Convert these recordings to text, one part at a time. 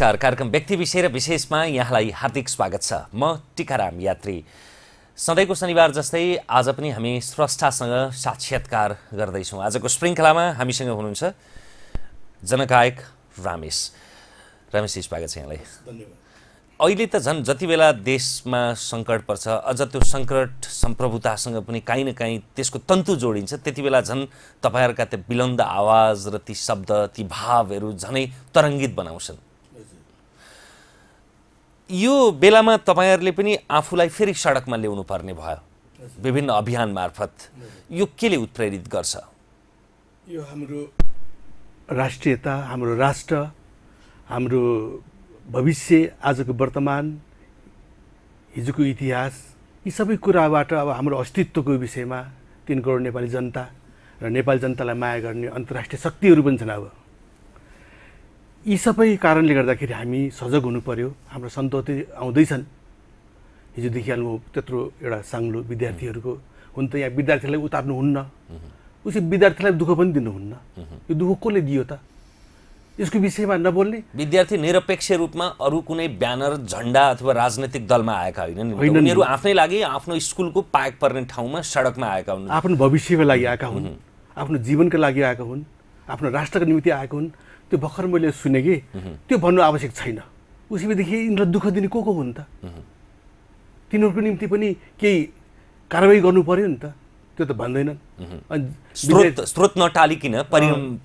नमस्कार कार्यक्रम व्यक्ति विषय र विशेषमा यहाँलाई हार्दिक स्वागत छ म टिकाराम यात्री सधैँको शनिबार जस्तै आज पनि हामी स्रष्टासँग साक्षात्कार गर्दैछौँ आजको श्रृङ्खलामा हामीसँग हुनुहुन्छ जनगायक रामेश रामेशजी स्वागत छ यहाँलाई अहिले त झन् जति बेला देशमा सङ्कट पर्छ अझ त्यो सङ्कट सम्प्रभुतासँग पनि काहीँ न काहीँ त्यसको तन्तु जोडिन्छ त्यति बेला झन् तपाईँहरूका त्यो विलन्द आवाज र ती शब्द ती भावहरू झनै तरङ्गित बनाउँछन् यो बेलामा तपाईँहरूले पनि आफूलाई फेरि सडकमा ल्याउनु पर्ने भयो विभिन्न अभियान मार्फत यो केले उत्प्रेरित गर्छ यो हाम्रो राष्ट्रियता हाम्रो राष्ट्र हाम्रो भविष्य आजको वर्तमान हिजोको इतिहास यी सबै कुराबाट अब हाम्रो अस्तित्वको विषयमा तिन करोड नेपाली जनता र नेपाली जनतालाई माया गर्ने अन्तर्राष्ट्रिय शक्तिहरू पनि छन् अब यी सबै कारणले गर्दाखेरि हामी सजग हुनु पर्यो हाम्रो सन्तति आउँदैछन् हिजो देखिहाल्नु त्यत्रो एउटा साङ्लो विद्यार्थीहरूको हुन त यहाँ विद्यार्थीलाई उतार्नु हुन्न उसले विद्यार्थीलाई दुःख पनि दिनुहुन्न यो दुःख कसले दियो त यसको विषयमा नबोल्ने विद्यार्थी निरपेक्ष रूपमा अरू कुनै ब्यानर झन्डा अथवा राजनैतिक दलमा आएका होइनन् उनीहरू आफ्नै लागि आफ्नो स्कुलको पाक पर्ने ठाउँमा सडकमा आएका हुन् आफ्नो भविष्यको लागि आएका हुन् आफ्नो जीवनको लागि आएका हुन् आफ्नो राष्ट्रको निम्ति आएका हुन् त्यो भर्खर मैले सुने कि त्यो भन्नु आवश्यक छैन उसीदेखि यिनीहरूलाई दुःख दिने को को हुन् त तिनीहरूको निम्ति पनि केही कारवाही गर्नु पर्यो नि त त्यो त भन्दैनन् स्रोत नटालिकन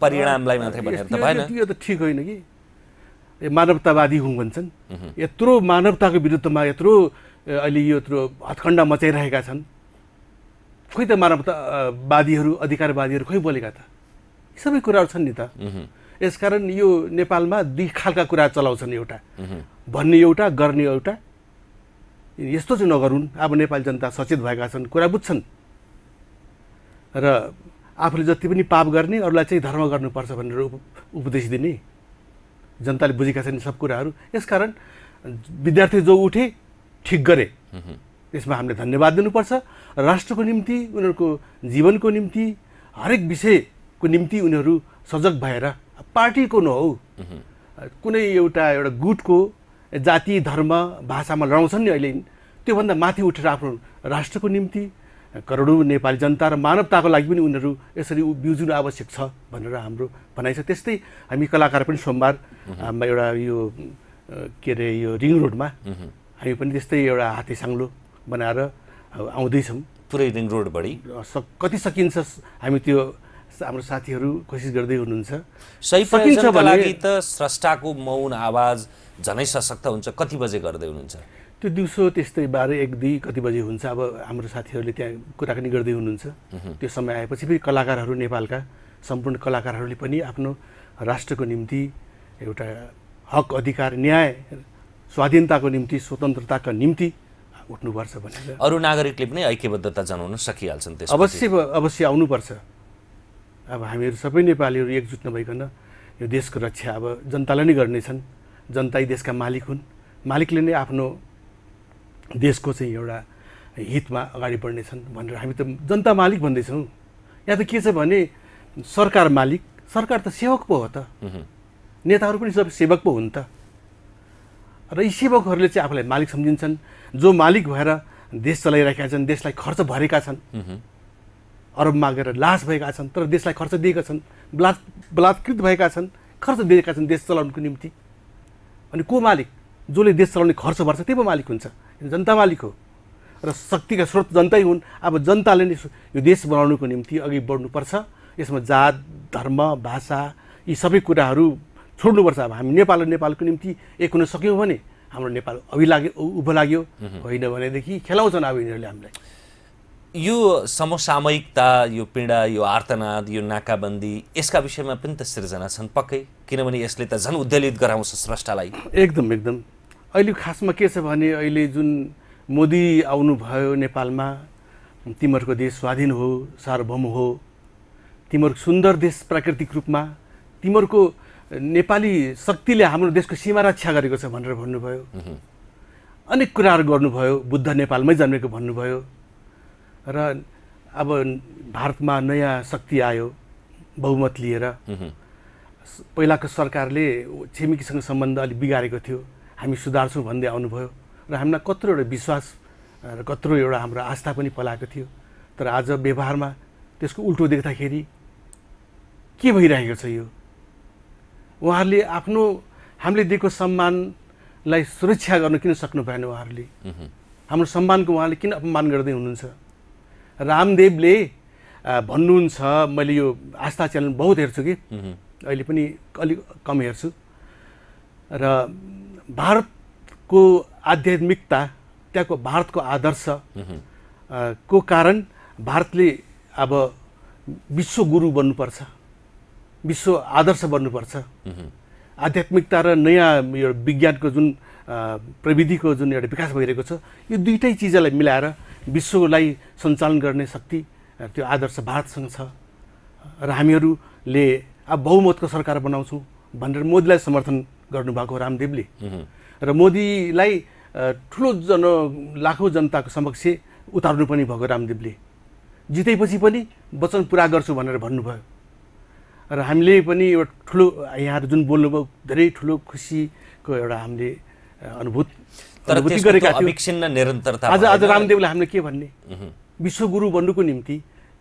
परिणामलाई मात्रै भएन यो त ठिक होइन कि मानवतावादी हुँ भन्छन् यत्रो मानवताको विरुद्धमा यत्रो अहिले यो यत्रो हत्खण्ड मचाइरहेका छन् खोइ त मानवतावादीहरू अधिकारवादीहरू खोइ बोलेका त सबै कुराहरू छन् नि त यसकारण यो नेपालमा दुई खालका कुरा चलाउँछन् एउटा भन्ने एउटा गर्ने एउटा यस्तो चाहिँ नगरून् अब नेपाली जनता सचेत भएका छन् कुरा बुझ्छन् र आफूले जति पनि पाप गर्ने अरूलाई चाहिँ धर्म गर्नुपर्छ भनेर उप उपदेश दिने जनताले बुझेका छन् सब कुराहरू यसकारण विद्यार्थी जो उठे ठिक गरे यसमा हामीले धन्यवाद दिनुपर्छ राष्ट्रको निम्ति उनीहरूको जीवनको निम्ति हरेक विषयको निम्ति उनीहरू सजग भएर पार्टीको नहो कुनै एउटा एउटा गुटको जाति धर्म भाषामा लडाउँछन् नि अहिले त्योभन्दा माथि उठेर आफ्नो राष्ट्रको निम्ति करोडौँ नेपाली जनता र मानवताको लागि पनि उनीहरू यसरी बिउजिनु आवश्यक छ भनेर हाम्रो भनाइ छ त्यस्तै हामी कलाकार पनि सोमबार एउटा यो के अरे यो रिङ रोडमा हामी पनि त्यस्तै एउटा हाते साङ्लो बनाएर आउँदैछौँ पुरै रिङ रोड बढी कति सकिन्छ हामी त्यो हाम्रो साथीहरू कोसिस गर्दै हुनुहुन्छ सही लागि त स्रष्टाको मौन आवाज झनै सशक्त हुन्छ कति बजे गर्दै हुनुहुन्छ त्यो दिउँसो त्यस्तै बाह्र एक दुई कति बजे हुन्छ अब हाम्रो साथीहरूले त्यहाँ कुराकानी गर्दै हुनुहुन्छ त्यो समय आएपछि फेरि कलाकारहरू नेपालका सम्पूर्ण कलाकारहरूले पनि आफ्नो राष्ट्रको निम्ति एउटा हक अधिकार न्याय स्वाधीनताको निम्ति स्वतन्त्रताको निम्ति उठ्नुपर्छ भनेर अरू नागरिकले पनि ऐक्यबद्धता जनाउन सकिहाल्छन् अवश्य अवश्य आउनुपर्छ अब हामीहरू सबै नेपालीहरू एकजुट नभइकन यो देशको रक्षा अब जनताले नै गर्नेछन् जनता देशका मालिक हुन् मालिकले नै आफ्नो देशको चाहिँ एउटा हितमा अगाडि बढ्नेछन् भनेर हामी त जनता मालिक भन्दैछौँ यहाँ त के छ भने सरकार मालिक सरकार त सेवक पो हो त नेताहरू पनि सब सेवक पो हुन् त र यी सेवकहरूले चाहिँ आफूलाई मालिक सम्झिन्छन् जो मालिक भएर देश चलाइरहेका छन् देशलाई खर्च भरेका छन् अरब मागेर लास भएका छन् तर देशलाई खर्च दिएका छन् बला बलात्कृत भएका छन् खर्च दिएका छन् देश चलाउनुको निम्ति अनि को मालिक जसले देश चलाउने खर्च भर्छ त्यही पो मालिक हुन्छ जनता मालिक हो र शक्तिका स्रोत जनतै हुन् अब जनताले नै यो देश बनाउनुको निम्ति अघि बढ्नुपर्छ यसमा जात धर्म भाषा यी सबै कुराहरू छोड्नुपर्छ अब हामी नेपाल र नेपालको निम्ति एक हुन सक्यौँ भने हाम्रो नेपाल अभि लाग्यो उभो लाग्यो होइन भनेदेखि खेलाउँछन् अब यिनीहरूले हामीलाई यो समसामयिकता यो पीडा यो आर्तनाद यो नाकाबन्दी यसका विषयमा पनि त सिर्जना छन् पक्कै किनभने यसले त झन् उद्यलित गराउँछ स्रष्टालाई एकदम एकदम अहिले खासमा के छ भने अहिले जुन मोदी आउनुभयो नेपालमा तिमीहरूको देश स्वाधीन हो सार्वभौम हो तिमीहरूको सुन्दर देश प्राकृतिक रूपमा तिमीहरूको नेपाली शक्तिले हाम्रो देशको सीमा रक्षा गरेको छ भनेर भन्नुभयो अनेक कुराहरू गर्नुभयो बुद्ध नेपालमै जन्मेको भन्नुभयो र अब भारतमा नयाँ शक्ति आयो बहुमत लिएर पहिलाको सरकारले छिमेकीसँग सम्बन्ध अलिक बिगारेको थियो हामी सुधार्छौँ भन्दै आउनुभयो र हामीलाई कत्रो एउटा विश्वास र कत्रो एउटा हाम्रो आस्था पनि पलाएको थियो तर आज व्यवहारमा त्यसको उल्टो देख्दाखेरि के भइरहेको छ यो उहाँहरूले आफ्नो हामीले दिएको सम्मानलाई सुरक्षा गर्न किन सक्नु भएन उहाँहरूले हाम्रो सम्मानको उहाँले किन अपमान गर्दै हुनुहुन्छ रामदेवले भन्नुहुन्छ मैले यो आस्था च्यानल बहुत हेर्छु कि अहिले पनि अलिक कम हेर्छु र भारतको आध्यात्मिकता त्यहाँको भारतको आदर्श को कारण भारतले अब विश्व गुरु बन्नुपर्छ विश्व आदर्श बन्नुपर्छ आध्यात्मिकता र नयाँ यो विज्ञानको जुन प्रविधिको जुन एउटा विकास भइरहेको छ यो दुइटै चिजलाई मिलाएर विश्वलाई सञ्चालन गर्ने शक्ति त्यो आदर्श भारतसँग छ र हामीहरूले अब बहुमतको सरकार बनाउँछौँ भनेर मोदीलाई समर्थन गर्नुभएको रामदेवले र मोदीलाई ठुलो जन लाखौँ जनताको समक्ष उतार्नु पनि भएको रामदेवले जितेपछि पनि वचन पुरा गर्छु भनेर भन्नुभयो र हामीले पनि एउटा ठुलो यहाँहरू जुन बोल्नुभयो धेरै ठुलो खुसीको एउटा हामीले अनुभूत तर गरेका थियौँ आज आज रामदेवलाई हामीले के भन्ने विश्वगुरु बन्नुको निम्ति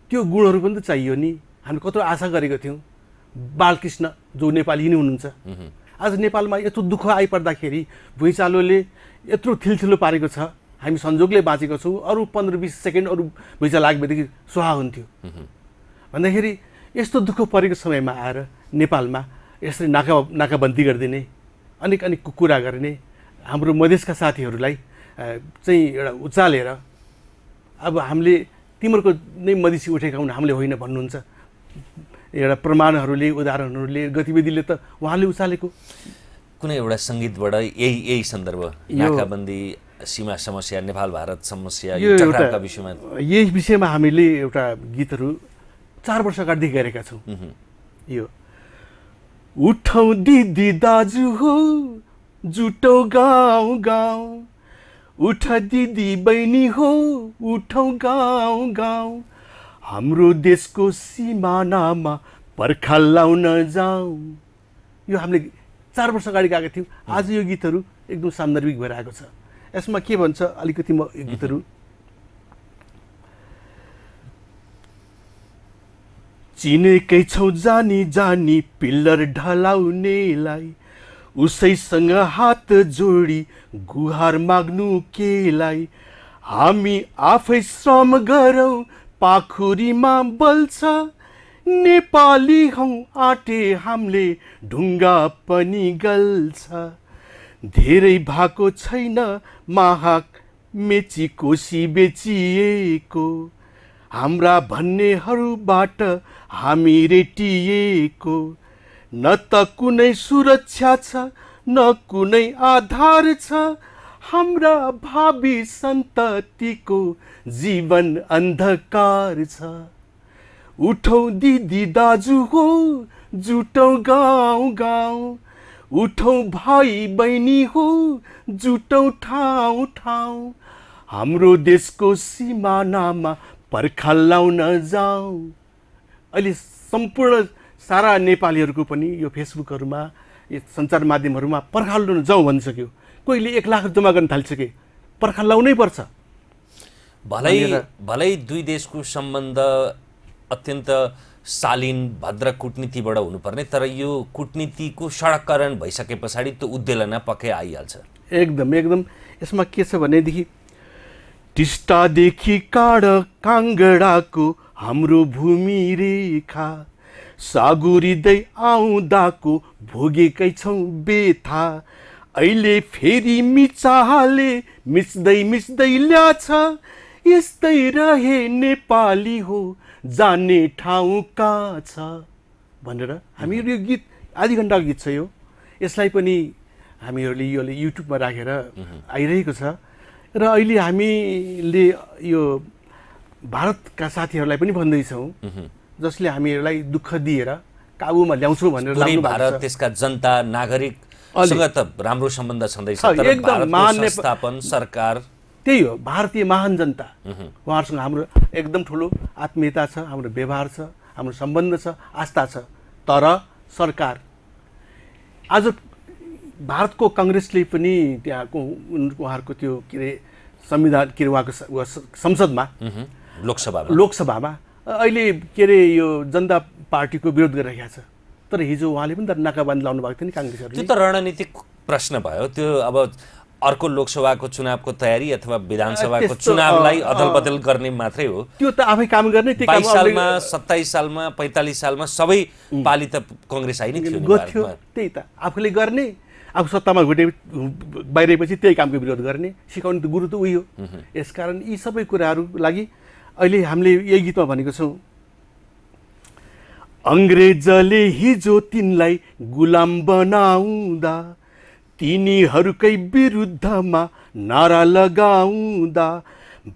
त्यो गुणहरू पनि त चाहियो नि हामी कत्रो आशा गरेको थियौँ बालकृष्ण जो नेपाली नै हुनुहुन्छ आज नेपालमा यत्रो दुःख आइपर्दाखेरि भुइँचालोले यत्रो थिलथिलो पारेको छ हामी संजोगले बाँचेको छौँ अरू पन्ध्र बिस सेकेन्ड अरू भुइँचालो लाग्नेदेखि सुहा हुन्थ्यो भन्दाखेरि यस्तो दुःख परेको समयमा आएर नेपालमा यसरी नाका नाकाबन्दी गरिदिने अनेक अनेक कुरा गर्ने हाम्रो मधेसका साथीहरूलाई चाहिँ एउटा उचालेर अब हामीले तिमीहरूको नै मधेसी उठेका हुन् हामीले होइन भन्नुहुन्छ एउटा प्रमाणहरूले उदाहरणहरूले गतिविधिले त उहाँले उचालेको कुनै एउटा सङ्गीतबाट यही यही सन्दर्भ नाकाबन्दी सीमा समस्या नेपाल भारत समस्या यो विषयमा यही विषयमा हामीले एउटा गीतहरू चार वर्ष अगाडि गरेका छौँ यो उठाउँ दिदी दाजु हो जुटो गाउँ गाउँ उठ दिदी बहिनी हो उठौ गाउँ गाउँ हाम्रो देशको सिमानामा पर्खा लाउन जाउँ यो हामीले चार वर्ष अगाडि गाएका थियौँ आज यो गीतहरू एकदम सान्दर्भिक भएर छ यसमा के भन्छ अलिकति म यो गीतहरू चिनेकै छौ जानी जानी पिल्लर ढलाउनेलाई उसैसँग हात जोडी गुहार माग्नु केलाई हामी आफै श्रम गरौँ पाखुरीमा बल्छ नेपाली हौ आटे हामीले ढुङ्गा पनि गल्छ धेरै भएको छैन महाक मेची कोसी बेचिएको हाम्रा भन्नेहरूबाट हामी रेटिएको न त कुनै सुरक्षा छ न कुनै आधार छ हाम्रा भावी सन्ततिको जीवन अन्धकार छ उठौँ दिदी दाजु हो जुटौँ गाउँ गाउँ उठौँ भाइ बहिनी हो जुटौँ ठाउँ ठाउँ हाम्रो देशको सिमानामा पर्खा लाउन जाउँ अहिले सम्पूर्ण सारा नेपालीहरूको पनि यो फेसबुकहरूमा यो सञ्चार माध्यमहरूमा पर्खाल्नु जाउँ भनिसक्यो कोहीले एक लाख जम्मा गर्न थालिसके लाउनै पर्छ भलै भलै दुई देशको सम्बन्ध अत्यन्त शालीन भद्र कुटनीतिबाट हुनुपर्ने तर यो कुटनीतिको सडककरण भइसके पछाडि त्यो उद्देलना पक्कै आइहाल्छ एकदम एकदम यसमा के छ भनेदेखि टिस्टादेखि काँड काङ्गडाको हाम्रो भूमि रेखा सागुरिँदै आउँदाको भोगेकै छौँ बेथा अहिले फेरि मिचाले मिच्दै मिच्दै ल्याछ यस्तै रहे नेपाली हो जाने ठाउँ कहाँ छ भनेर हामीहरू यो गीत आधी घन्टाको गीत छ यो यसलाई पनि हामीहरूले यसले युट्युबमा राखेर आइरहेको छ र अहिले हामीले यो भारतका साथीहरूलाई पनि भन्दैछौँ जसले हामीहरूलाई दुःख दिएर काबुमा ल्याउँछौँ भनेर भारत त्यसका जनता नागरिक त राम्रो सम्बन्ध छँदैछ सरकार त्यही हो भारतीय महान जनता उहाँहरूसँग हाम्रो एकदम ठुलो आत्मीयता छ हाम्रो व्यवहार छ हाम्रो सम्बन्ध छ आस्था छ तर सरकार आज भारतको कङ्ग्रेसले पनि त्यहाँको उहाँहरूको त्यो के अरे संविधान के अरे उहाँको संसदमा लोकसभा लोकसभामा अहिले के अरे यो जनता पार्टीको विरोध गरिरहेको छ तर हिजो उहाँले पनि त नाकाबन्दी लाउनु भएको थियो नि काङ्ग्रेसहरू त्यो त रणनीतिक प्रश्न भयो त्यो अब अर्को लोकसभाको चुनावको तयारी अथवा विधानसभाको चुनावलाई अदल बदल गर्ने मात्रै हो त्यो त आफै काम गर्ने बाइस सालमा सत्ताइस सालमा पैँतालिस सालमा सबै पालि त कङ्ग्रेस आइ नै थियो त्यही त आफूले गर्ने आफू सत्तामा घुटे बाहिरेपछि त्यही कामको विरोध गर्ने सिकाउने त गुरु त उही हो यसकारण यी सबै कुराहरू लागि अहिले हामीले यही गीतमा भनेको छौँ अङ्ग्रेजले हिजो तिनलाई गुलाम बनाउँदा तिनीहरूकै विरुद्धमा नारा लगाउँदा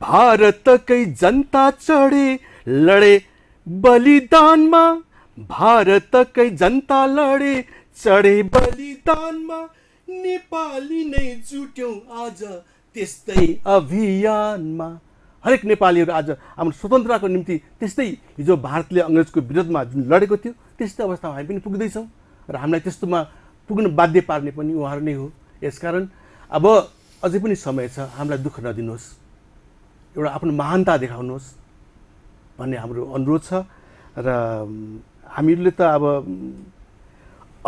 भारतकै जनता चढे लडे बलिदानमा भारतकै जनता लडे चढे बलिदानमा नेपाली नै जुट्यौँ आज त्यस्तै अभियानमा हरेक नेपालीहरू आज हाम्रो स्वतन्त्रताको निम्ति त्यस्तै हिजो भारतले अङ्ग्रेजको विरोधमा जुन लडेको थियो त्यस्तै अवस्थामा हामी पनि पुग्दैछौँ र हामीलाई त्यस्तोमा पुग्न बाध्य पार्ने पनि उहाँहरू नै हो यसकारण अब अझै पनि समय छ हामीलाई दुःख नदिनुहोस् एउटा आफ्नो महानता देखाउनुहोस् भन्ने हाम्रो अनुरोध छ र हामीहरूले त अब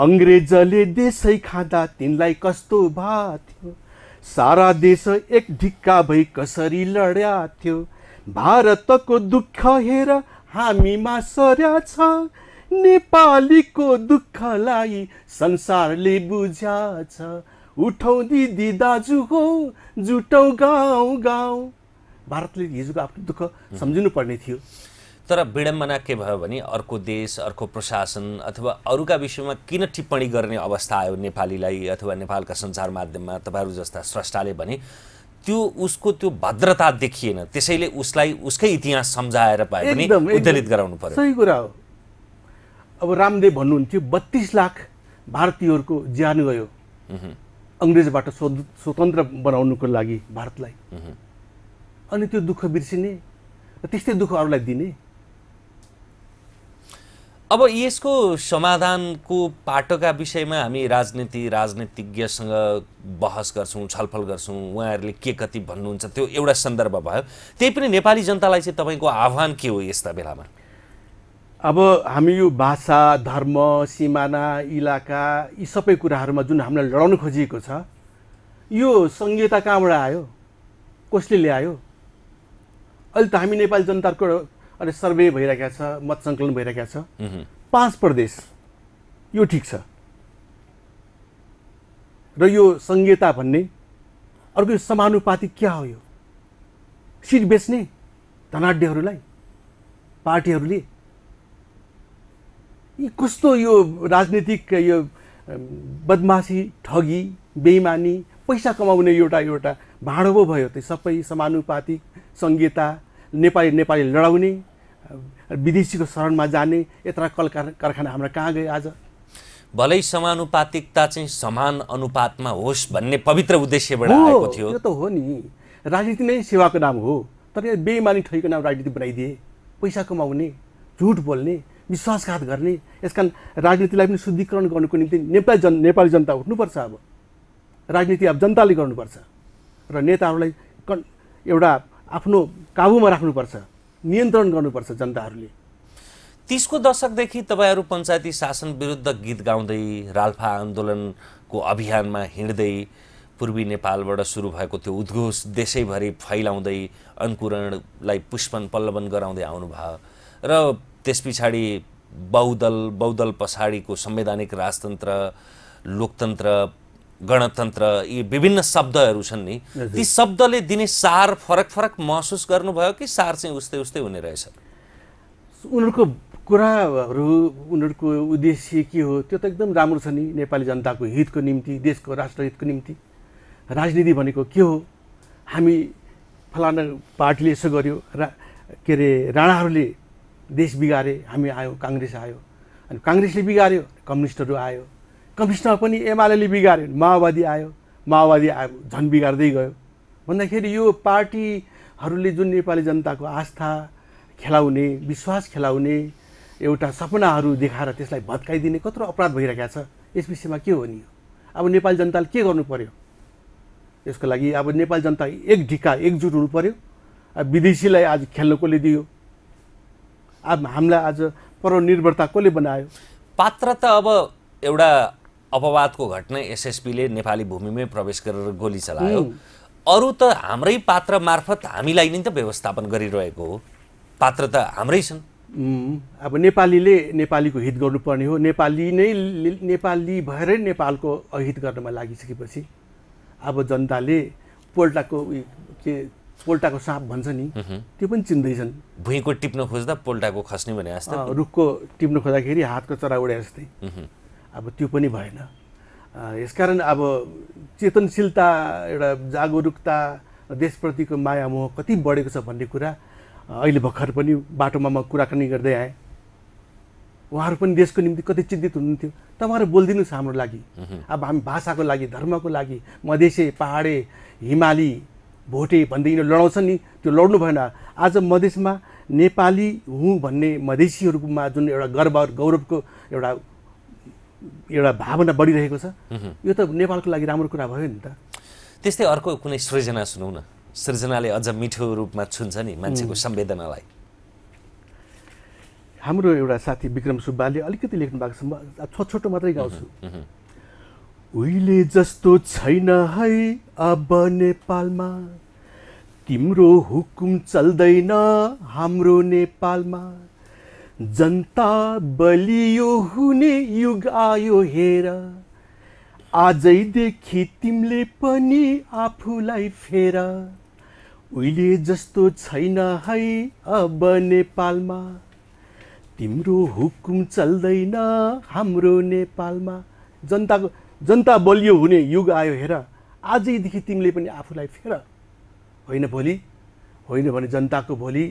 अङ्ग्रेजले देशै खाँदा तिनलाई कस्तो भा थियो सारा देश एक ढिक्का भई कसरी लड्या थियो भारतको दुःख हेर हामीमा सर्या छ नेपालीको दुःखलाई संसारले बुझ्या छ उठौँ दिदी दाजु हो जुटौँ गाउँ गाउँ भारतले हिजोको आफ्नो दुःख सम्झिनु पर्ने थियो तर विडम्बना के भयो भने अर्को देश अर्को प्रशासन अथवा अरूका विषयमा किन टिप्पणी गर्ने अवस्था आयो नेपालीलाई अथवा नेपालका सञ्चार माध्यममा तपाईँहरू जस्ता स्रष्टाले भने त्यो उसको त्यो भद्रता देखिएन त्यसैले उसलाई उसकै इतिहास सम्झाएर पाए पनि उद्धलित गराउनु पर्यो सही कुरा हो अब रामदेव भन्नुहुन्थ्यो बत्तिस लाख भारतीयहरूको ज्यान गयो अङ्ग्रेजबाट स्वतन्त्र बनाउनुको लागि भारतलाई अनि त्यो दुःख बिर्सिने र त्यस्तै दुःख अरूलाई दिने अब यसको समाधानको पाटोका विषयमा हामी राजनीति राजनीतिज्ञसँग बहस गर्छौँ छलफल गर्छौँ उहाँहरूले के कति भन्नुहुन्छ त्यो एउटा सन्दर्भ भयो त्यही पनि नेपाली जनतालाई चाहिँ तपाईँको आह्वान के हो यस्ता बेलामा अब हामी यो भाषा धर्म सिमाना इलाका यी सबै कुराहरूमा जुन हामीलाई लडाउन खोजिएको छ यो संहिता कहाँबाट आयो कसले ल्यायो अहिले त हामी नेपाली जनताको अनि सर्वे भइरहेको छ मत सङ्कलन भइरहेको छ पाँच प्रदेश यो ठिक छ र यो सङ्घीयता भन्ने अर्को यो समानुपाति क्या हो यो सिट बेच्ने धनाड्यहरूलाई पार्टीहरूले यी कस्तो यो राजनीतिक यो बदमासी ठगी बेइमानी पैसा कमाउने एउटा एउटा भाँडो पो भयो त्यो सबै समानुपातिक संहिता नेपाली नेपाली लडाउने विदेशीको शरणमा जाने यत्र कल कारखाना हाम्रा कहाँ गए आज भलै समानुपातिकता चाहिँ समान अनुपातमा होस् भन्ने पवित्र उद्देश्यबाट आएको थियो त्यो त हो नि राजनीति नै सेवाको नाम हो तर यहाँ बेइमानी ठोकीको नाम राजनीति बनाइदिए पैसा कमाउने झुट बोल्ने विश्वासघात गर्ने यस कारण राजनीतिलाई पनि शुद्धिकरण गर्नुको निम्ति नेपाली जन नेपाली जनता उठ्नुपर्छ अब राजनीति अब जनताले गर्नुपर्छ र नेताहरूलाई एउटा आफ्नो काबुमा राख्नुपर्छ नियन्त्रण गर्नुपर्छ जनताहरूले तिसको दशकदेखि तपाईँहरू पञ्चायती शासन विरुद्ध गीत गाउँदै राल्फा आन्दोलनको अभियानमा हिँड्दै पूर्वी नेपालबाट सुरु भएको त्यो उद्घोष देशैभरि फैलाउँदै अङ्कुरणलाई पुष्पन पल्लवन गराउँदै आउनुभयो र त्यस पछाडि बहुदल बहुदल पछाडिको संवैधानिक राजतन्त्र लोकतन्त्र गणतन्त्र यी विभिन्न शब्दहरू छन् नि ती शब्दले दिने सार फरक फरक महसुस गर्नुभयो कि सार चाहिँ उस्तै उस्तै हुने रहेछ उनीहरूको कुराहरू उनीहरूको उद्देश्य के हो त्यो त एकदम राम्रो छ नि नेपाली जनताको हितको निम्ति देशको राष्ट्रहितको निम्ति राजनीति भनेको के हो हामी फलाना पार्टीले यसो गर्यो रा के अरे राणाहरूले देश बिगारे हामी आयो काङ्ग्रेस आयो अनि काङ्ग्रेसले बिगार्यो कम्युनिस्टहरू आयो कमिसनर पनि एमाले बिगार्यो माओवादी आयो माओवादी आयो झन् बिगार्दै गयो भन्दाखेरि यो पार्टीहरूले जुन नेपाली जनताको आस्था खेलाउने विश्वास खेलाउने एउटा सपनाहरू देखाएर त्यसलाई भत्काइदिने कत्रो अपराध भइरहेको छ यस विषयमा के हो नि अब नेपाली जनताले के गर्नु पर्यो यसको लागि अब नेपाली जनता एक ढिक्का एकजुट हुनु पर्यो विदेशीलाई आज खेल्न कसले दियो अब हामीलाई आज परनिर्भरता कसले बनायो पात्र त अब एउटा अपवादको घटना एसएसपीले नेपाली भूमिमै प्रवेश गरेर गोली चलायो अरू त हाम्रै पात्र मार्फत हामीलाई नै त व्यवस्थापन गरिरहेको हो पात्र त हाम्रै छन् अब नेपालीले नेपालीको हित गर्नुपर्ने हो नेपाली नै नेपाली भएरै नेपालको अहित गर्नमा लागिसकेपछि अब जनताले पोल्टाको के पोल्टाको साँप भन्छ नि त्यो पनि चिन्दैछन् भुइँको टिप्न खोज्दा पोल्टाको खस्ने भने जस्तो रुखको टिप्न खोज्दाखेरि हातको चरा उडे जस्तै अब त्यो पनि भएन यसकारण अब चेतनशीलता एउटा जागरुकता देशप्रतिको माया मोह कति बढेको छ भन्ने कुरा अहिले भर्खर पनि बाटोमा म कुराकानी गर्दै आएँ उहाँहरू पनि देशको निम्ति कति चिन्तित हुनुहुन्थ्यो तपाईँहरू बोलिदिनुहोस् हाम्रो लागि अब हामी भाषाको लागि धर्मको लागि मधेसे पाहाडे हिमाली भोटे भन्दै यिनीहरू लडाउँछ नि त्यो लड्नु भएन आज मधेसमा नेपाली हुँ भन्ने मधेसीहरूमा जुन एउटा गर्व गौरवको एउटा एउटा भावना बढिरहेको छ यो त नेपालको लागि राम्रो कुरा भयो नि त त्यस्तै अर्को कुनै सृजना सुनौ न सृजनाले अझ मिठो रूपमा छुन्छ नि मान्छेको संवेदनालाई हाम्रो एउटा साथी विक्रम सुब्बाले अलिकति लेख्नु भएको छ छोटो छोटो मात्रै गाउँछु उहिले जस्तो छैन है अब नेपालमा तिम्रो हुकुम चल्दैन हाम्रो नेपालमा जनता बलियो हुने युग आयो हेर आजैदेखि तिमीले पनि आफूलाई फेर उहिले जस्तो छैन है अब नेपालमा तिम्रो हुकुम चल्दैन हाम्रो नेपालमा जनताको जनता बलियो हुने युग आयो हेर आजैदेखि तिमीले पनि आफूलाई फेर होइन भोलि होइन भने जनताको भोलि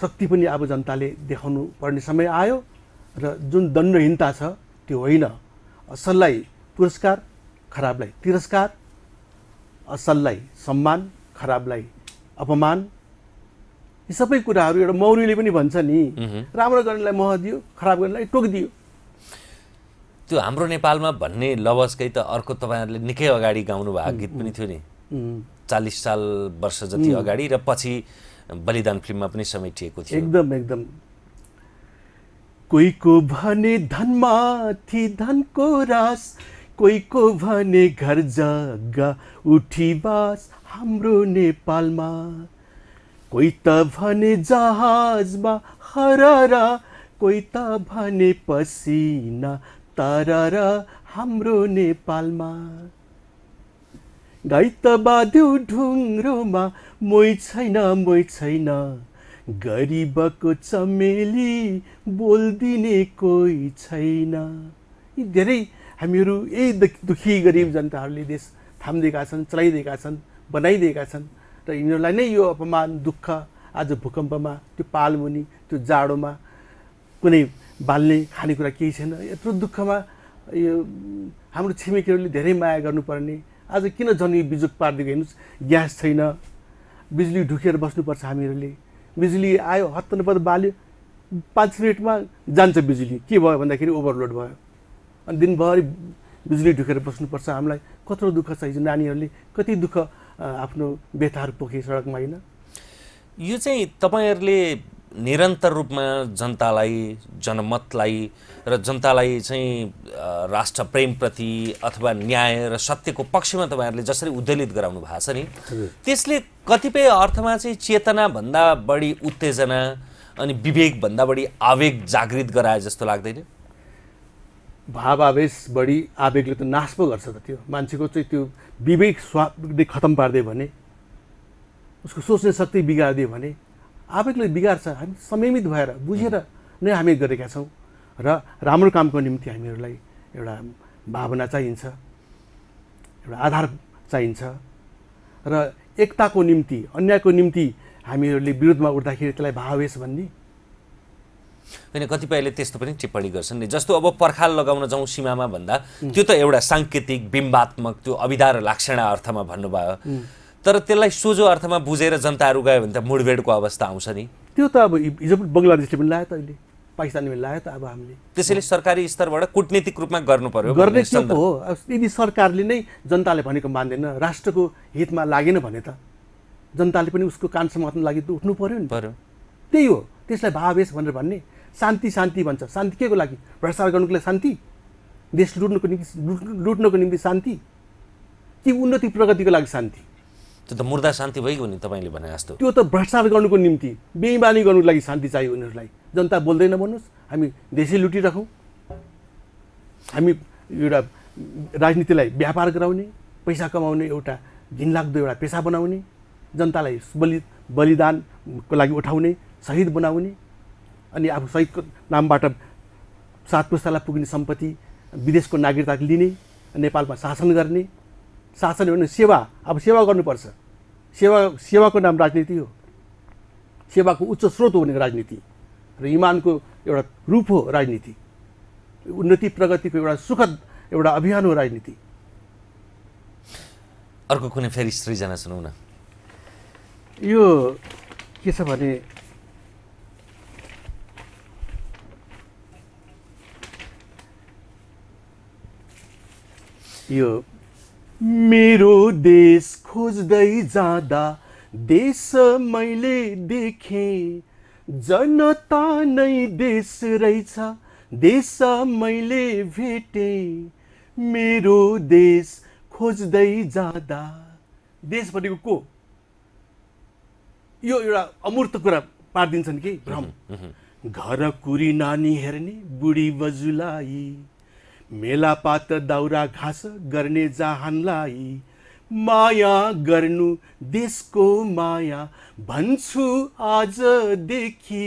शक्ति पनि अब जनताले देखाउनु पर्ने समय आयो र जुन दण्डहीनता छ त्यो होइन असललाई पुरस्कार खराबलाई तिरस्कार असललाई सम्मान खराबलाई अपमान यी सबै कुराहरू एउटा मौरीले पनि भन्छ नि राम्रो गर्नेलाई मह दियो खराब गर्नेलाई टोक दियो त्यो हाम्रो नेपालमा भन्ने लवजकै त अर्को तपाईँहरूले निकै अगाडि गाउनु भएको गीत पनि थियो नि चालिस साल वर्ष जति अगाडि र पछि बलिदान फिल्ममा पनि समेटिएको थियो एकदम एकदम कोही को भने धनमाथि धनको रास कोही को भने घर जग्गा उठी बास हाम्रो नेपालमा कोही त भने जहाजमा हरारा कोही त भने पसिना तर हाम्रो नेपालमा त बाध्यौ ढुङ्ग्रोमा मोइ छैन मोइ छैन गरिबको चमेली बोलिदिने कोही छैन यी धेरै हामीहरू यही दुखी गरिब जनताहरूले देश थामिदिएका छन् चलाइदिएका छन् बनाइदिएका छन् र यिनीहरूलाई नै यो अपमान दुःख आज भूकम्पमा त्यो पालमुनि त्यो जाडोमा कुनै बाल्ने खानेकुरा केही छैन यत्रो दुःखमा यो हाम्रो छिमेकीहरूले धेरै माया गर्नुपर्ने आज किन जन्मी बिजुक पारिदिएको हेर्नुहोस् ग्यास छैन बिजुली ढुकेर बस्नुपर्छ हामीहरूले बिजुली आयो हत्तनपद बाल्यो पाँच मिनटमा जान्छ बिजुली के भयो भन्दाखेरि ओभरलोड भयो अनि दिनभरि बिजुली ढुकेर बस्नुपर्छ हामीलाई कत्रो दुःख छ हिजो नानीहरूले कति दुःख आफ्नो व्यथाहरू पोखे सडकमा होइन यो चाहिँ तपाईँहरूले निरन्तर रूपमा जनतालाई जनमतलाई र जनतालाई चाहिँ राष्ट्रप्रेमप्रति अथवा न्याय र सत्यको पक्षमा तपाईँहरूले जसरी उद्वेलित गराउनु भएको छ नि त्यसले कतिपय अर्थमा चाहिँ चेतनाभन्दा बढी उत्तेजना अनि विवेकभन्दा बढी आवेग जागृत गराए जस्तो लाग्दैन भाव आवेश बढी आवेगले त नाश पो गर्छ त त्यो मान्छेको चाहिँ त्यो विवेक स्वा खतम पारिदियो भने उसको सोच्ने शक्ति बिगारिदियो भने आवेगले बिगार्छ हामी समयमित भएर बुझेर नै हामी गरेका छौँ र राम्रो कामको निम्ति हामीहरूलाई एउटा भावना चाहिन्छ एउटा आधार चाहिन्छ र एकताको निम्ति अन्यायको निम्ति हामीहरूले विरोधमा उठ्दाखेरि त्यसलाई भावेश भन्ने होइन कतिपयले त्यस्तो पनि टिप्पणी गर्छन् नि जस्तो अब पर्खाल लगाउन जाउँ सीमामा भन्दा त्यो त एउटा साङ्केतिक बिम्बात्मक त्यो अभिधार लाक्षणा अर्थमा भन्नुभयो तर त्यसलाई सोझो अर्थमा बुझेर जनताहरू गयो भने त मुडभेडको अवस्था आउँछ नि त्यो त अब हिजो पनि बङ्गलादेशले पनि लायो त अहिले पाकिस्तानले पनि लायो त अब हामीले त्यसैले सरकारी स्तरबाट कुटनीतिक रूपमा गर्नु पर्यो गर्ने हो यदि सरकारले नै जनताले भनेको मान्दैन राष्ट्रको हितमा लागेन भने त जनताले पनि उसको कान समात्न लागि त उठ्नु पर्यो नि पर्यो त्यही हो त्यसलाई भावेश भनेर भन्ने शान्ति शान्ति भन्छ शान्ति के को लागि भ्रष्टाचार गर्नुको लागि शान्ति देश लुट्नुको निम्ति लुट्नुको निम्ति शान्ति कि उन्नति प्रगतिको लागि शान्ति त्यो त मुर्दा शान्ति भइगयो नि तपाईँले भने जस्तो त्यो त भ्रष्टाचार गर्नुको निम्ति बेइमानी गर्नुको लागि शान्ति चाहियो उनीहरूलाई जनता बोल्दैन भन्नुहोस् हामी देशै लुटिराखौँ हामी एउटा राजनीतिलाई व्यापार गराउने पैसा कमाउने एउटा घिनलाग्दो एउटा पेसा बनाउने जनतालाई बलि बलिदानको लागि उठाउने सहिद बनाउने अनि आफू सहिदको नामबाट सात पुस्तालाई पुग्ने सम्पत्ति विदेशको नागरिकता लिने नेपालमा शासन गर्ने शासन भने सेवा अब सेवा गर्नुपर्छ सेवा सेवाको नाम राजनीति हो सेवाको उच्च स्रोत हो भनेको राजनीति र इमानको एउटा रूप हो राजनीति उन्नति प्रगतिको एउटा सुखद एउटा अभियान हो राजनीति अर्को कुनै फेरि सृजना सुनौ न यो के छ भने यो मेरो देश खोज्दै जाँदा देश मैले देखे, जनता नै देश रहेछ देश मैले भेटे, मेरो देश खोज्दै जाँदा देश भनेको को यो एउटा अमूर्त कुरा पारिदिन्छन् कि भ्रम घर कुरी नानी हेर्ने बुढी बजुलाई मेला पात दाउरा घाँस गर्ने जहानलाई माया गर्नु देशको माया भन्छु देखि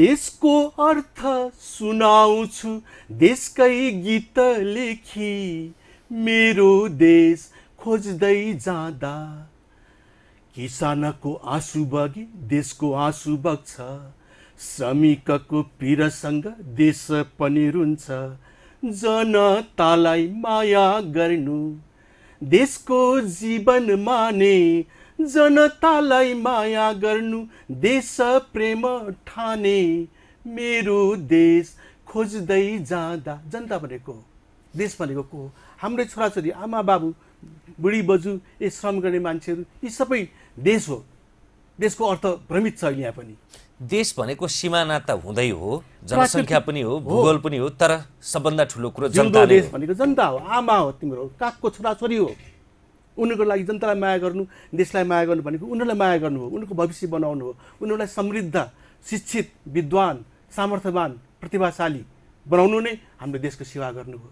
देशको अर्थ सुनाउँछु देशकै गीत लेखी मेरो देश खोज्दै जाँदा किसानको आँसु बगे देशको आँसु बग्छ श्रमिकको पिरसँग देश पनि रुन्छ जनतालाई माया गर्नु देशको जीवन माने जनतालाई माया गर्नु देश प्रेम ठाने मेरो देश खोज्दै जाँदा जनता भनेको देश भनेको को हाम्रै छोराछोरी आमा बाबु बुढी बजु ए श्रम गर्ने मान्छेहरू यी सबै देश हो देशको अर्थ भ्रमित छ अहिले यहाँ पनि देश भनेको सिमाना त हुँदै हो जनसङ्ख्या पनि हो भूगोल पनि हो तर सबभन्दा ठुलो कुरो जनता देश भनेको जनता हो आमा हो तिम्रो कागको छोराछोरी हो उनीहरूको लागि जनतालाई माया गर्नु देशलाई माया गर्नु भनेको उनीहरूलाई माया गर्नु हो उनीहरूको भविष्य बनाउनु हो उनीहरूलाई समृद्ध शिक्षित विद्वान सामर्थ्यवान प्रतिभाशाली बनाउनु नै हाम्रो देशको सेवा गर्नु हो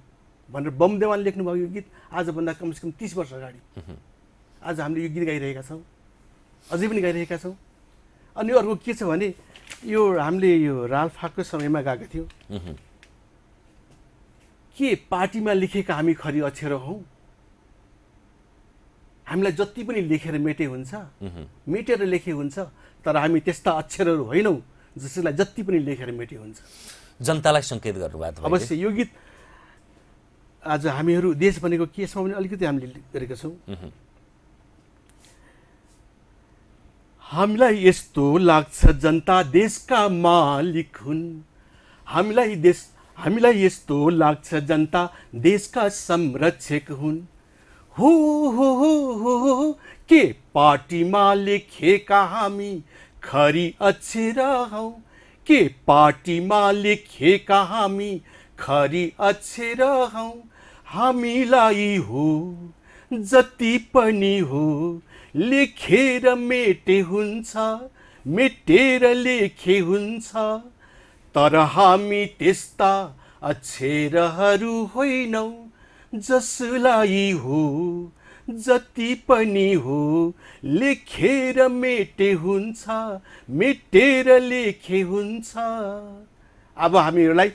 भनेर बम देवान लेख्नुभयो यो गीत आजभन्दा कमसेकम तिस वर्ष अगाडि आज हामीले यो गीत गाइरहेका छौँ अझै पनि गाइरहेका छौँ अनि अर्को के छ भने यो हामीले यो रालफाको समयमा गएको थियौँ के पार्टीमा लेखेका हामी खरि अक्षर हौँ हामीलाई जति पनि लेखेर मेटे हुन्छ मेटेर लेखे हुन्छ तर हामी त्यस्ता अक्षरहरू होइनौँ जसलाई जति पनि लेखेर मेटे हुन्छ जनतालाई सङ्केत गर्नुभएको अवश्य यो गीत आज हामीहरू देश भनेको केसमा पनि अलिकति हामीले गरेका छौँ हामीलाई यस्तो लाग्छ जनता देशका मालिक हुन् हामीलाई देश हामीलाई यस्तो लाग्छ जनता देशका संरक्षक हुन् हो हो हो हो के पार्टीमा लेखेका हामी खरी अक्षर हौ के पार्टीमा लेखेका हामी खरी अक्षर हौ हामीलाई हो जति पनि हो लेखेर मेटे हुन्छ मेटेर लेखे हुन्छ तर हामी त्यस्ता अक्षरहरू होइनौ जसलाई हो जति पनि हो लेखेर मेटे हुन्छ मेटेर लेखे हुन्छ अब हामीहरूलाई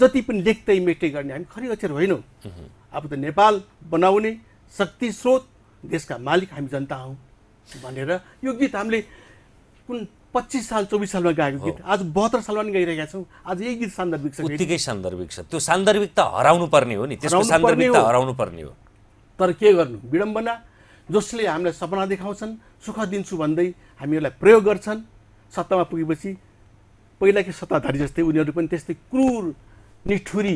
जति पनि लेख्दै मेटे गर्ने हामी खरि अक्षर होइनौँ अब त नेपाल बनाउने शक्ति स्रोत देशका मालिक हामी जनता हौँ भनेर यो गीत हामीले कुन पच्चिस साल चौबिस सालमा गाएको गीत आज बहत्तर सालमा पनि गाइरहेका छौँ आज यही गीत सान्दर्भिक छ उत्तिकै सान्दर्भिक छ त्यो सान्दर्भिकता हराउनु पर्ने हो नि त्यसको सान्दर्भिकता हराउनु पर्ने हो तर के गर्नु विडम्बना जसले हामीलाई सपना देखाउँछन् सुख दिन्छु भन्दै हामीहरूलाई प्रयोग गर्छन् सत्तामा पुगेपछि पहिलाकै सत्ताधारी जस्तै उनीहरू पनि त्यस्तै क्रूर निठुरी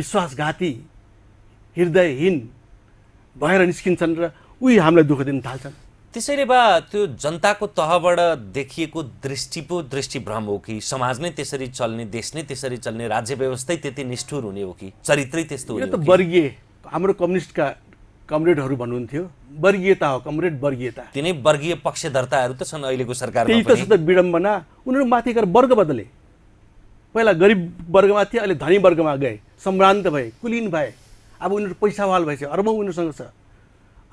विश्वासघाती हृदयहीन भएर निस्किन्छन् र उही हामीलाई दुःख दिन थाल्छन् त्यसैले बा त्यो जनताको तहबाट देखिएको दृष्टि पो दृष्टिभ्रम हो कि समाज नै त्यसरी चल्ने देश नै त्यसरी चल्ने राज्य व्यवस्थै त्यति निष्ठुर हुने हो कि चरित्रै त्यस्तो हो त वर्गीय हाम्रो कम्युनिस्टका कमरेडहरू भन्नुहुन्थ्यो वर्गीयता हो कमरेड वर्गीयता तिनै वर्गीय पक्षधर्ताहरू त छन् अहिलेको सरकार विडम्बना उनीहरू माथि गएर वर्ग बदले पहिला गरिब वर्गमा थिए अहिले धनी वर्गमा गए सम्भ्रान्त भए कुलीन भए अब उनीहरू पैसावाल भएपछि अरबौँ उनीहरूसँग छ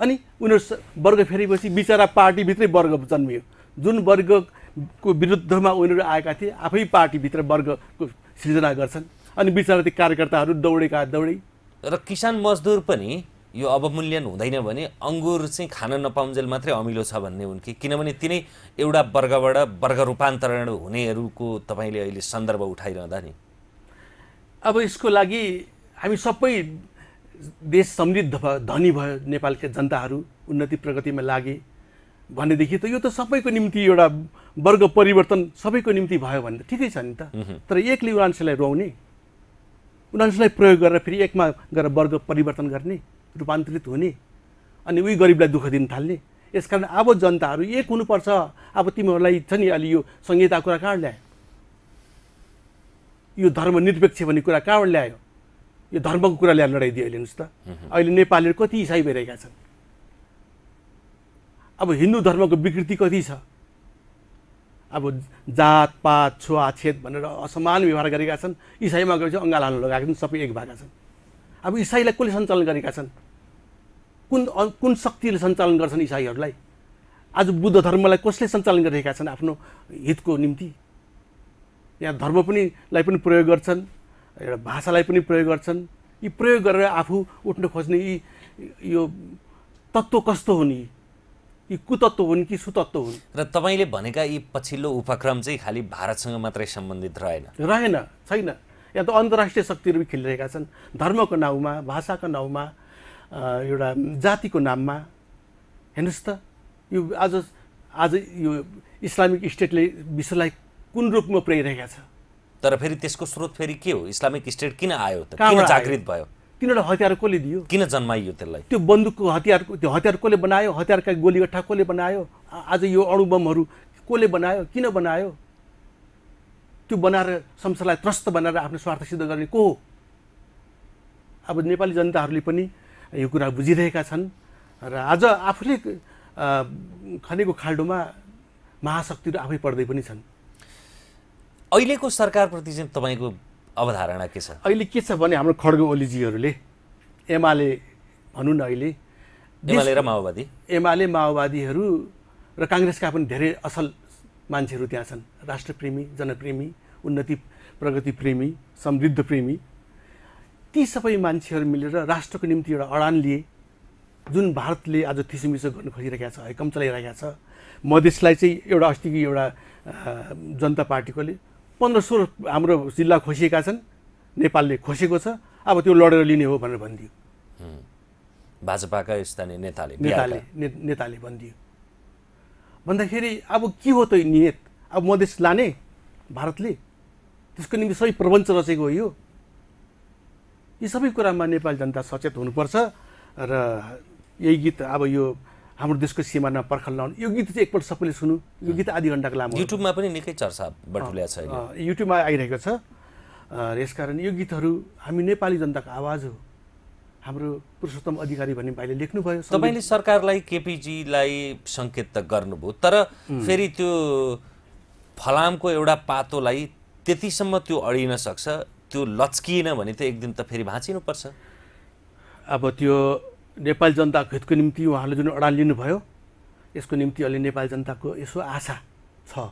अनि उनीहरू वर्ग फेरेपछि बिचरा पार्टीभित्रै वर्ग जन्मियो जुन वर्गको विरुद्धमा उनीहरू आएका थिए आफै पार्टीभित्र वर्गको सृजना गर्छन् अनि बिचरा ती कार्यकर्ताहरू दौडेका दौडे र किसान मजदुर पनि यो अवमूल्यन हुँदैन भने अङ्गुर चाहिँ खान नपाउन्जेल मात्रै अमिलो छ भन्ने हुन् कि किनभने तिनै एउटा वर्गबाट वर्ग रूपान्तरण हुनेहरूको तपाईँले अहिले सन्दर्भ उठाइरहँदा नि अब यसको लागि हामी सबै देश समृद्ध भयो धनी भयो नेपालका जनताहरू उन्नति प्रगतिमा लागे भनेदेखि त यो त सबैको निम्ति एउटा वर्ग परिवर्तन सबैको निम्ति भयो भने त ठिकै छ नि त तर एकले उनीहरूलाई रोउने उनीहरूलाई प्रयोग गरेर फेरि एकमा गएर वर्ग परिवर्तन गर्ने रूपान्तरित हुने अनि उही गरिबलाई दुःख दिन थाल्ने यसकारण अब जनताहरू एक हुनुपर्छ अब तिमीहरूलाई छ नि अलि यो संहिता कुरा कहाँ ल्यायो यो धर्मनिरपेक्ष भन्ने कुरा कहाँबाट ल्यायो यो धर्मको कुरा ल्याएर लडाइदियो अहिले हेर्नुहोस् त अहिले नेपालीहरू कति इसाई भइरहेका छन् अब हिन्दू धर्मको विकृति कति छ अब जात पात छुवाछेद भनेर असमान व्यवहार गरेका छन् इसाईमा गएपछि अङ्गाल हाल्नु लगाएका छन् सबै एक भएका छन् अब इसाईलाई कसले सञ्चालन गरेका छन् कुन कुन शक्तिले सञ्चालन गर्छन् इसाईहरूलाई आज बुद्ध धर्मलाई कसले सञ्चालन गरिरहेका छन् आफ्नो हितको निम्ति यहाँ धर्म पनि लाई पनि प्रयोग गर्छन् एउटा भाषालाई पनि प्रयोग गर्छन् यी प्रयोग गरेर आफू उठ्न खोज्ने यी यो तत्त्व कस्तो हुन् यी यी कुतत्व हुन् कि सुतत्व हुन् र तपाईँले भनेका यी पछिल्लो उपक्रम चाहिँ खालि भारतसँग मात्रै सम्बन्धित रहेन रहेन छैन यहाँ त अन्तर्राष्ट्रिय शक्तिहरू पनि खेलिरहेका छन् धर्मको नाउँमा भाषाको नाउँमा एउटा जातिको नाममा हेर्नुहोस् त यो आज आज यो इस्लामिक स्टेटले विश्वलाई कुन रूपमा पुर्याइरहेका छ तर फेरि त्यसको स्रोत फेरि के हो इस्लामिक स्टेट किन आयो त किन जागृत भयो किन हतियार कसले दियो किन जन्माइयो त्यसलाई त्यो बन्दुकको हतियारको त्यो हतियार कसले बनायो हतियारका गठा कसले बनायो आज यो अणु बमहरू कसले बनायो किन बनायो त्यो बनाएर संसारलाई त्रस्त बनाएर आफ्नो स्वार्थ सिद्ध गर्ने को हो अब नेपाली जनताहरूले पनि यो कुरा बुझिरहेका छन् र आज आफूले खनेको खाल्डोमा महाशक्तिहरू आफै पर्दै पनि छन् अहिलेको सरकारप्रति चाहिँ तपाईँको अवधारणा के छ अहिले के छ भने हाम्रो खड्ग ओलीजीहरूले एमाले भनौँ न अहिले एमाले र माओवादी एमाले माओवादीहरू र काङ्ग्रेसका पनि धेरै असल मान्छेहरू त्यहाँ छन् राष्ट्रप्रेमी जनप्रेमी उन्नति प्रगति प्रेमी समृद्ध प्रेमी ती सबै मान्छेहरू मिलेर राष्ट्रको निम्ति एउटा अडान लिए जुन भारतले आज थिसोमिसो गर्न खोजिरहेको छ हैकम चलाइरहेको छ मधेसलाई चाहिँ एउटा अस्तिको एउटा जनता पार्टीकोले पन्ध्र सोह्र हाम्रो जिल्ला खोसिएका छन् नेपालले खोसेको छ अब त्यो लडेर लिने हो भनेर भनिदियो भाजपाका स्थानीय नेताले नेताले नेताले भनिदियो भन्दाखेरि अब के हो त नियत अब मधेस लाने भारतले त्यसको निम्ति सबै प्रपञ्च रचेको हो यो यी सबै कुरामा नेपाली जनता सचेत हुनुपर्छ र यही गीत अब यो हाम्रो देशको सिमाना पर्खाल लाउनु यो गीत चाहिँ एकपल्ट सबैले सुनु यो गीत आधी घन्टाको लामो युट्युबमा पनि निकै चर्चा बटुल्या छ युट्युबमा आइरहेको छ र यसकारण यो गीतहरू हामी नेपाली जनताको आवाज हो हाम्रो पुरुषोत्तम अधिकारी भन्ने भाइले लेख्नुभयो तपाईँले सरकारलाई केपिजीलाई सङ्केत त गर्नुभयो तर फेरि त्यो फलामको एउटा पातोलाई त्यतिसम्म त्यो अडिन सक्छ त्यो लच्किएन भने त एक दिन त फेरि भाँचिनुपर्छ अब त्यो नेपाली जनताको हितको निम्ति उहाँले जुन अडान लिनुभयो यसको निम्ति अहिले नेपाली जनताको यसो आशा छ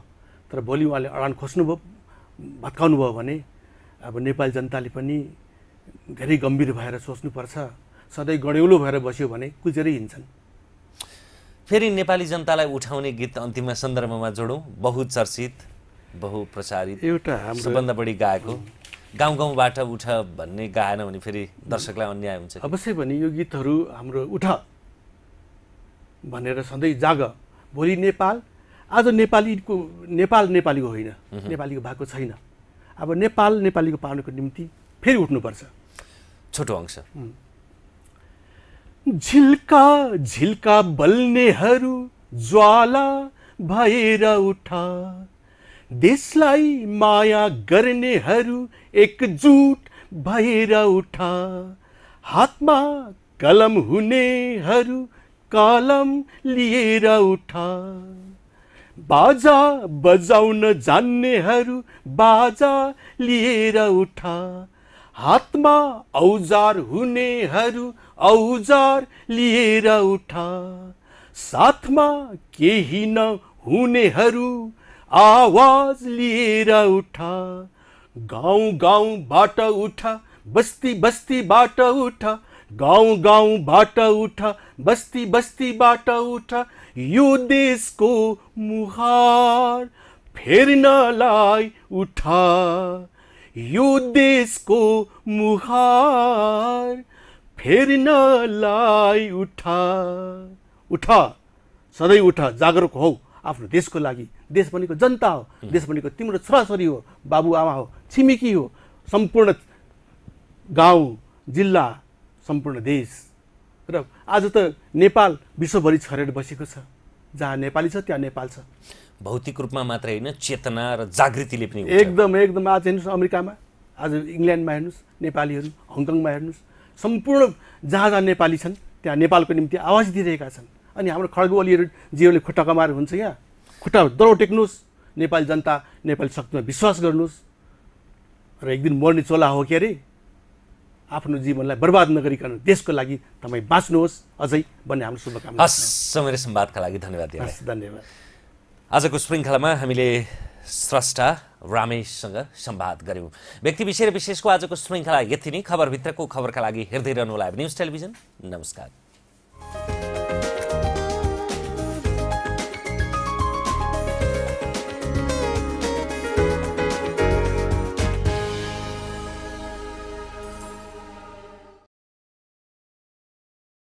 तर भोलि उहाँले अडान खोज्नुभयो भत्काउनु भयो भने अब नेपाली जनताले पनि धेरै गम्भीर भएर सोच्नुपर्छ सधैँ गडेउलो भएर बस्यो भने कुजेरै हिँड्छन् फेरि नेपाली जनतालाई उठाउने गीत अन्तिममा सन्दर्भमा जोडौँ बहुचर्चित बहुप्रचारित एउटा हाम्रो सबभन्दा बढी गाएको गाउँ गाउँबाट उठ भन्ने गाएन भने फेरि दर्शकलाई अन्याय हुन्छ अवश्य पनि यो गीतहरू हाम्रो उठ भनेर सधैँ जाग भोलि नेपाल आज नेपालीको नेपाल नेपालीको होइन नेपालीको भएको छैन अब नेपाल नेपालीको पाउनको निम्ति फेरि उठ्नुपर्छ छोटो अंश झिल्का झिल्का बल्नेहरू ज्वाला भएर उठ देशलाई माया गर्नेहरू एकजुट भएर उठा हातमा कलम हुनेहरू कलम लिएर उठा बाजा बजाउन जान्नेहरू बाजा लिएर उठा हातमा औजार हुनेहरू औजार लिएर उठा साथमा केही नहुनेहरू आवाज लिएर उठ गाउँ गाउँबाट उठ बस्ती बस्तीबाट उठ गाउँ गाउँबाट उठ बस्ती बस्तीबाट उठ यो देशको मुहार फेर्नलाई उठ यो देशको मुहार फेर्नलाई उठ उठ सधैँ उठ जागरुक हौ आफ्नो देशको लागि देश भनेको जनता हो देश भनेको तिम्रो छोराछोरी हो बाबुआमा हो छिमेकी हो सम्पूर्ण गाउँ जिल्ला सम्पूर्ण देश र आज त नेपाल विश्वभरि छरेर बसेको छ जहाँ नेपाली छ त्यहाँ नेपाल छ भौतिक रूपमा मात्रै होइन चेतना र जागृतिले पनि एकदम एकदम आज हेर्नुहोस् अमेरिकामा आज इङ्ल्यान्डमा हेर्नुहोस् नेपालीहरू हङकङमा हेर्नुहोस् सम्पूर्ण जहाँ जहाँ नेपाली छन् त्यहाँ नेपालको निम्ति आवाज दिइरहेका छन् अनि हाम्रो खड्गुवलीहरू जीवनले खुट्टा कमाएर हुन्छ यहाँ खुट्टा दह्रो टेक्नुहोस् नेपाली जनता नेपाली शक्तिमा विश्वास गर्नुहोस् र एक दिन मर्ने चोला हो के अरे आफ्नो जीवनलाई बर्बाद नगरिकन देशको लागि तपाईँ बाँच्नुहोस् अझै भन्ने हाम्रो शुभकामना हस् मेरो संवादका लागि धन्यवाद हस् धन्यवाद आजको श्रृङ्खलामा हामीले स्रष्टा रामेशसँग सम्वाद गऱ्यौँ व्यक्ति विषय र विशेषको आजको श्रृङ्खला यति नै खबरभित्रको खबरका लागि हेर्दै रहनु होला न्युज टेलिभिजन नमस्कार